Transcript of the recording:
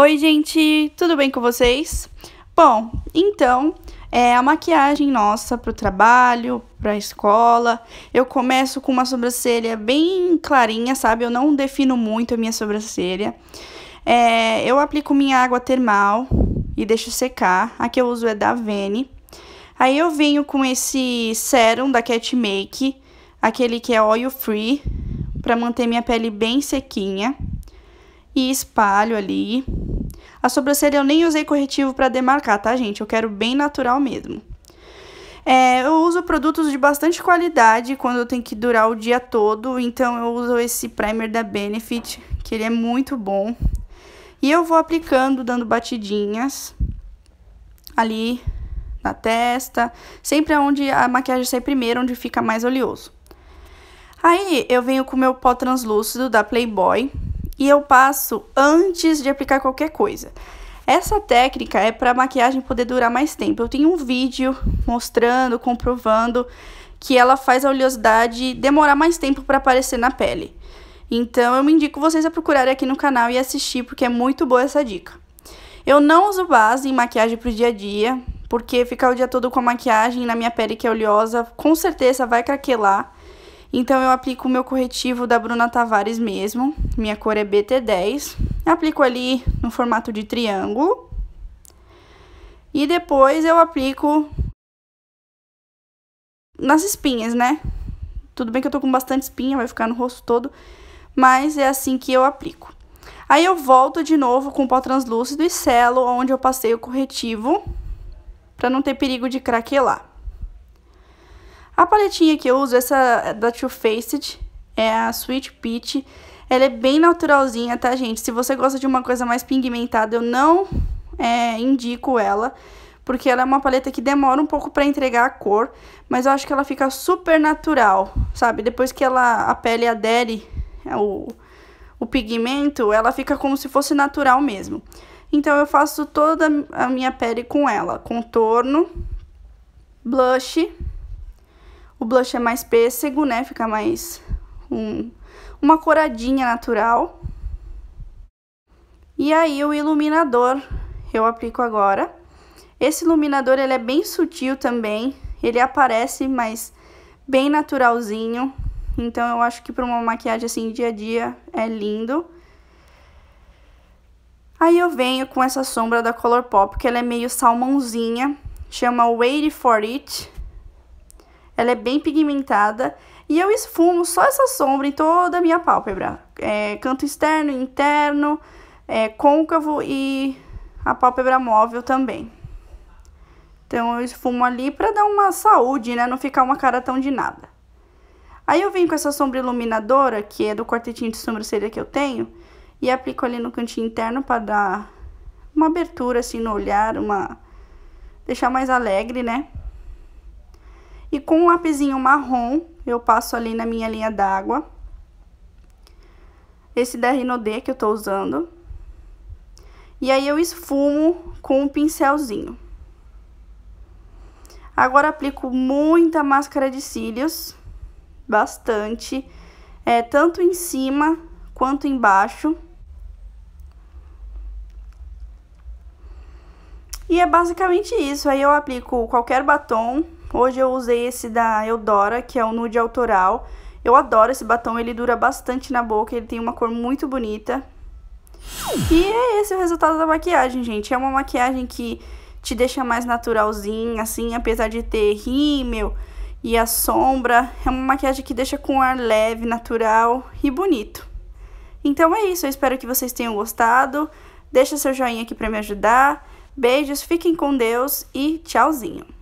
Oi, gente, tudo bem com vocês? Bom, então, é a maquiagem nossa para o trabalho, para a escola. Eu começo com uma sobrancelha bem clarinha, sabe? Eu não defino muito a minha sobrancelha. É, eu aplico minha água termal e deixo secar. A que eu uso é da Vene. Aí eu venho com esse sérum da Cat Make, aquele que é oil free, para manter minha pele bem sequinha. E espalho ali. A sobrancelha eu nem usei corretivo para demarcar, tá, gente? Eu quero bem natural mesmo. É, eu uso produtos de bastante qualidade quando eu tenho que durar o dia todo, então eu uso esse primer da Benefit, que ele é muito bom. E eu vou aplicando, dando batidinhas ali na testa, sempre onde a maquiagem sai primeiro, onde fica mais oleoso. Aí eu venho com o meu pó translúcido da Playboy, e eu passo antes de aplicar qualquer coisa. Essa técnica é para a maquiagem poder durar mais tempo. Eu tenho um vídeo mostrando, comprovando que ela faz a oleosidade demorar mais tempo para aparecer na pele. Então eu indico vocês a procurarem aqui no canal e assistir porque é muito boa essa dica. Eu não uso base em maquiagem para o dia a dia, porque ficar o dia todo com a maquiagem na minha pele que é oleosa, com certeza vai craquelar. Então eu aplico o meu corretivo da Bruna Tavares mesmo, minha cor é BT10. Aplico ali no formato de triângulo. E depois eu aplico nas espinhas, né? Tudo bem que eu tô com bastante espinha, vai ficar no rosto todo, mas é assim que eu aplico. Aí eu volto de novo com o pó translúcido e selo onde eu passei o corretivo, para não ter perigo de craquelar. A paletinha que eu uso, essa da Too Faced, é a Sweet Peach. Ela é bem naturalzinha, tá, gente? Se você gosta de uma coisa mais pigmentada, eu não é, indico ela, porque ela é uma paleta que demora um pouco para entregar a cor, mas eu acho que ela fica super natural, sabe? Depois que ela, a pele adere ao, é, o pigmento, ela fica como se fosse natural mesmo. Então, eu faço toda a minha pele com ela. Contorno, blush o blush é mais pêssego, né? Fica mais um, uma coradinha natural. E aí o iluminador eu aplico agora. Esse iluminador ele é bem sutil também, ele aparece, mas bem naturalzinho. Então eu acho que para uma maquiagem assim dia a dia é lindo. Aí eu venho com essa sombra da Colourpop, que ela é meio salmãozinha, chama Wait For It ela é bem pigmentada. E eu esfumo só essa sombra em toda a minha pálpebra. É, canto externo, interno, é, côncavo e a pálpebra móvel também. Então eu esfumo ali para dar uma saúde, né? Não ficar uma cara tão de nada. Aí eu venho com essa sombra iluminadora, que é do quartetinho de sobrancelha que eu tenho, e aplico ali no cantinho interno para dar uma abertura assim no olhar, uma deixar mais alegre, né? E com um lapisinho marrom, eu passo ali na minha linha d'água. Esse da D que eu tô usando. E aí eu esfumo com um pincelzinho. Agora aplico muita máscara de cílios, bastante, é, tanto em cima quanto embaixo. E é basicamente isso. Aí eu aplico qualquer batom Hoje eu usei esse da Eudora, que é o nude autoral. Eu adoro esse batom, ele dura bastante na boca, ele tem uma cor muito bonita. E é esse o resultado da maquiagem, gente. É uma maquiagem que te deixa mais naturalzinha, assim, apesar de ter rímel e a sombra. É uma maquiagem que deixa com ar leve, natural e bonito. Então é isso, eu espero que vocês tenham gostado. Deixa seu joinha aqui para me ajudar. Beijos, fiquem com Deus e tchauzinho.